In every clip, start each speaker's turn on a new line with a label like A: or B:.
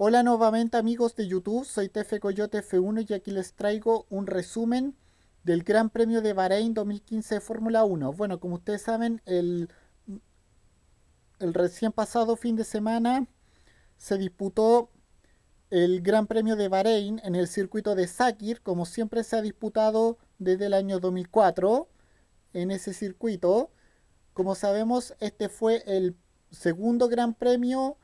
A: Hola nuevamente amigos de YouTube, soy TF Coyote F1 y aquí les traigo un resumen del Gran Premio de Bahrein 2015 de Fórmula 1. Bueno, como ustedes saben, el, recién pasado fin de semana se disputó el Gran Premio de Bahrein en el circuito de Sakir, como siempre se ha disputado desde el año 2004 en ese circuito. Como sabemos, este fue el segundo Gran Premio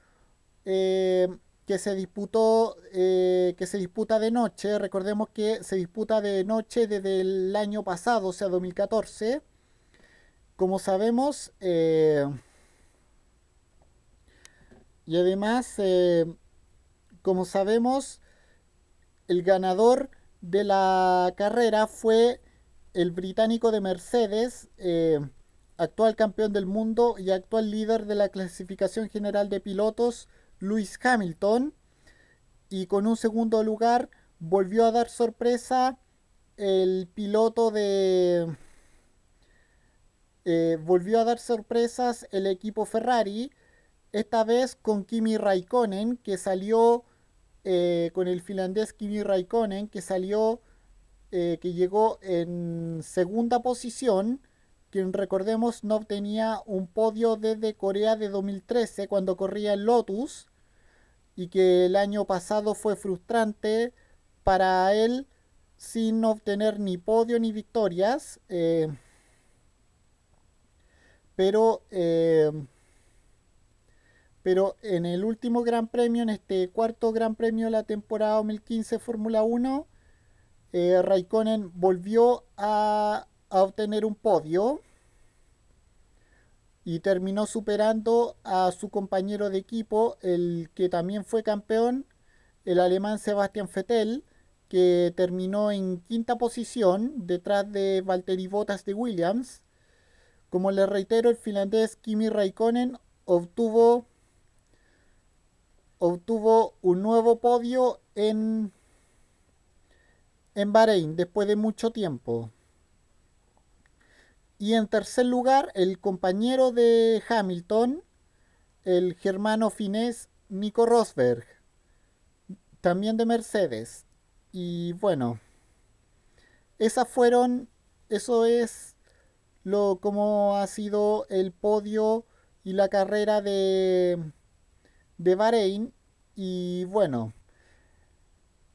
A: eh, que se disputó, eh, que se disputa de noche. Recordemos que se disputa de noche desde el año pasado, o sea, 2014. Como sabemos, eh, y además, eh, como sabemos, el ganador de la carrera fue el británico de Mercedes, actual campeón del mundo y actual líder de la clasificación general de pilotos Lewis Hamilton. Y con un segundo lugar volvió a dar sorpresa el piloto de... Eh, volvió a dar sorpresas el equipo Ferrari, esta vez con Kimi Raikkonen, que salió eh, con el finlandés Kimi Raikkonen, que salió, eh, que llegó en segunda posición quien recordemos no obtenía un podio desde Corea de 2013 cuando corría el Lotus y que el año pasado fue frustrante para él sin obtener ni podio ni victorias. Eh, pero, eh, pero en el último Gran Premio, en este cuarto Gran Premio de la temporada 2015 Fórmula 1, eh, Raikkonen volvió a a obtener un podio y terminó superando a su compañero de equipo, el que también fue campeón, el alemán Sebastian Vettel, que terminó en quinta posición detrás de Valtteri Bottas de Williams. Como le reitero, el finlandés Kimi Raikkonen obtuvo, obtuvo un nuevo podio en, en Bahrein después de mucho tiempo. Y en tercer lugar, el compañero de Hamilton, el germano finés Nico Rosberg, también de Mercedes. Y bueno, esas fueron, eso es lo como ha sido el podio y la carrera de, de Bahrein. Y bueno,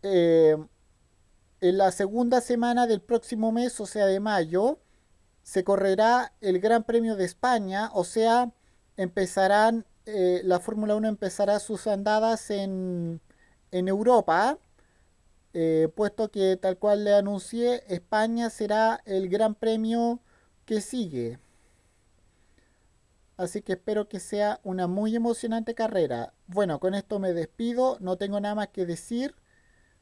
A: eh, en la segunda semana del próximo mes, o sea de mayo, se correrá el Gran Premio de España, o sea, empezarán, eh, la Fórmula 1 empezará sus andadas en, Europa, eh, puesto que tal cual le anuncié, España será el Gran Premio que sigue. Así que espero que sea una muy emocionante carrera. Bueno, con esto me despido, no tengo nada más que decir.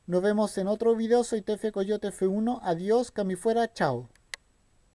A: Nos vemos en otro video, soy TF Coyote F1, adiós, cami fuera, chao.